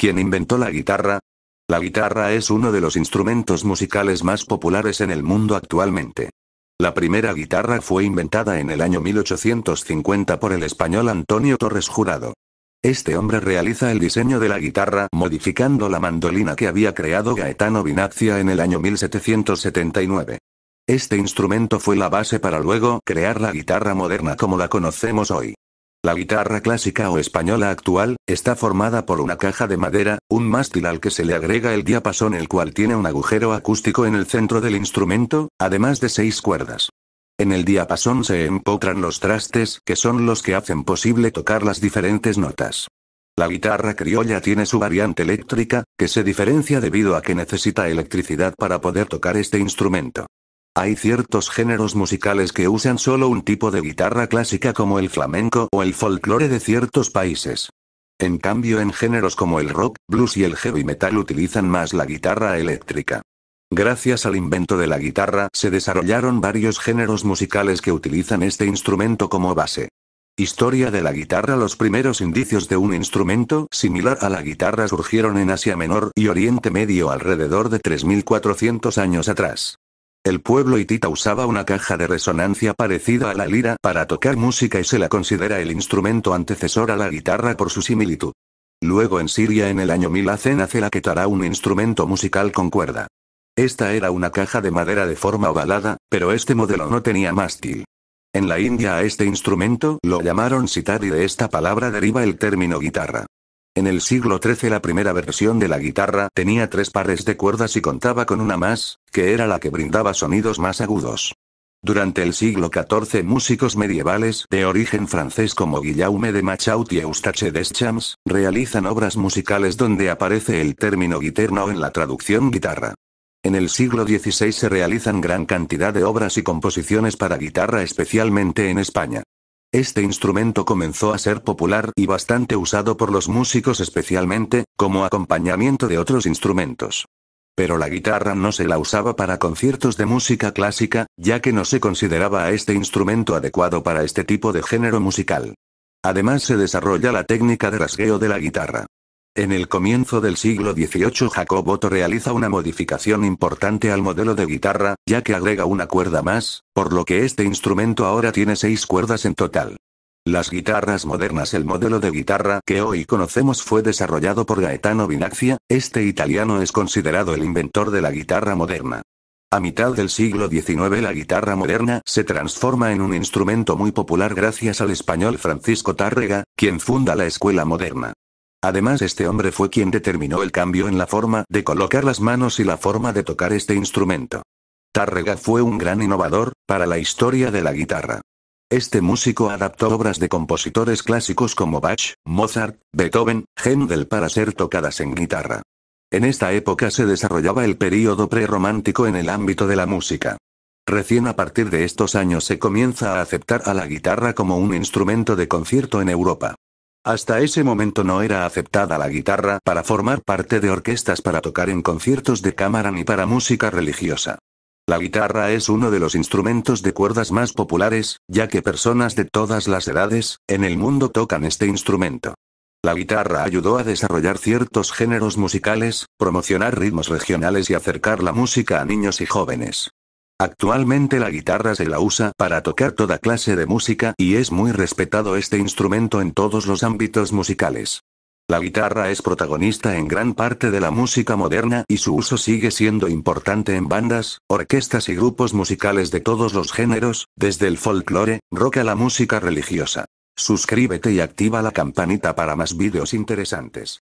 ¿Quién inventó la guitarra? La guitarra es uno de los instrumentos musicales más populares en el mundo actualmente. La primera guitarra fue inventada en el año 1850 por el español Antonio Torres Jurado. Este hombre realiza el diseño de la guitarra modificando la mandolina que había creado Gaetano Vinaccia en el año 1779. Este instrumento fue la base para luego crear la guitarra moderna como la conocemos hoy. La guitarra clásica o española actual, está formada por una caja de madera, un mástil al que se le agrega el diapasón el cual tiene un agujero acústico en el centro del instrumento, además de seis cuerdas. En el diapasón se empotran los trastes, que son los que hacen posible tocar las diferentes notas. La guitarra criolla tiene su variante eléctrica, que se diferencia debido a que necesita electricidad para poder tocar este instrumento. Hay ciertos géneros musicales que usan solo un tipo de guitarra clásica como el flamenco o el folclore de ciertos países. En cambio en géneros como el rock, blues y el heavy metal utilizan más la guitarra eléctrica. Gracias al invento de la guitarra se desarrollaron varios géneros musicales que utilizan este instrumento como base. Historia de la guitarra Los primeros indicios de un instrumento similar a la guitarra surgieron en Asia Menor y Oriente Medio alrededor de 3400 años atrás. El pueblo hitita usaba una caja de resonancia parecida a la lira para tocar música y se la considera el instrumento antecesor a la guitarra por su similitud. Luego en Siria en el año 1000 hacen la que un instrumento musical con cuerda. Esta era una caja de madera de forma ovalada, pero este modelo no tenía mástil. En la India a este instrumento lo llamaron sitar y de esta palabra deriva el término guitarra. En el siglo XIII la primera versión de la guitarra tenía tres pares de cuerdas y contaba con una más, que era la que brindaba sonidos más agudos. Durante el siglo XIV músicos medievales de origen francés como Guillaume de Machaut y Eustache Deschamps, realizan obras musicales donde aparece el término guiterno en la traducción guitarra. En el siglo XVI se realizan gran cantidad de obras y composiciones para guitarra especialmente en España. Este instrumento comenzó a ser popular y bastante usado por los músicos especialmente, como acompañamiento de otros instrumentos. Pero la guitarra no se la usaba para conciertos de música clásica, ya que no se consideraba a este instrumento adecuado para este tipo de género musical. Además se desarrolla la técnica de rasgueo de la guitarra. En el comienzo del siglo XVIII Jacob Otto realiza una modificación importante al modelo de guitarra, ya que agrega una cuerda más, por lo que este instrumento ahora tiene seis cuerdas en total. Las guitarras modernas El modelo de guitarra que hoy conocemos fue desarrollado por Gaetano Vinaccia, este italiano es considerado el inventor de la guitarra moderna. A mitad del siglo XIX la guitarra moderna se transforma en un instrumento muy popular gracias al español Francisco Tárrega, quien funda la escuela moderna. Además este hombre fue quien determinó el cambio en la forma de colocar las manos y la forma de tocar este instrumento. Tárrega fue un gran innovador, para la historia de la guitarra. Este músico adaptó obras de compositores clásicos como Bach, Mozart, Beethoven, Händel para ser tocadas en guitarra. En esta época se desarrollaba el período prerromántico en el ámbito de la música. Recién a partir de estos años se comienza a aceptar a la guitarra como un instrumento de concierto en Europa. Hasta ese momento no era aceptada la guitarra para formar parte de orquestas para tocar en conciertos de cámara ni para música religiosa. La guitarra es uno de los instrumentos de cuerdas más populares, ya que personas de todas las edades, en el mundo tocan este instrumento. La guitarra ayudó a desarrollar ciertos géneros musicales, promocionar ritmos regionales y acercar la música a niños y jóvenes. Actualmente la guitarra se la usa para tocar toda clase de música y es muy respetado este instrumento en todos los ámbitos musicales. La guitarra es protagonista en gran parte de la música moderna y su uso sigue siendo importante en bandas, orquestas y grupos musicales de todos los géneros, desde el folclore, rock a la música religiosa. Suscríbete y activa la campanita para más vídeos interesantes.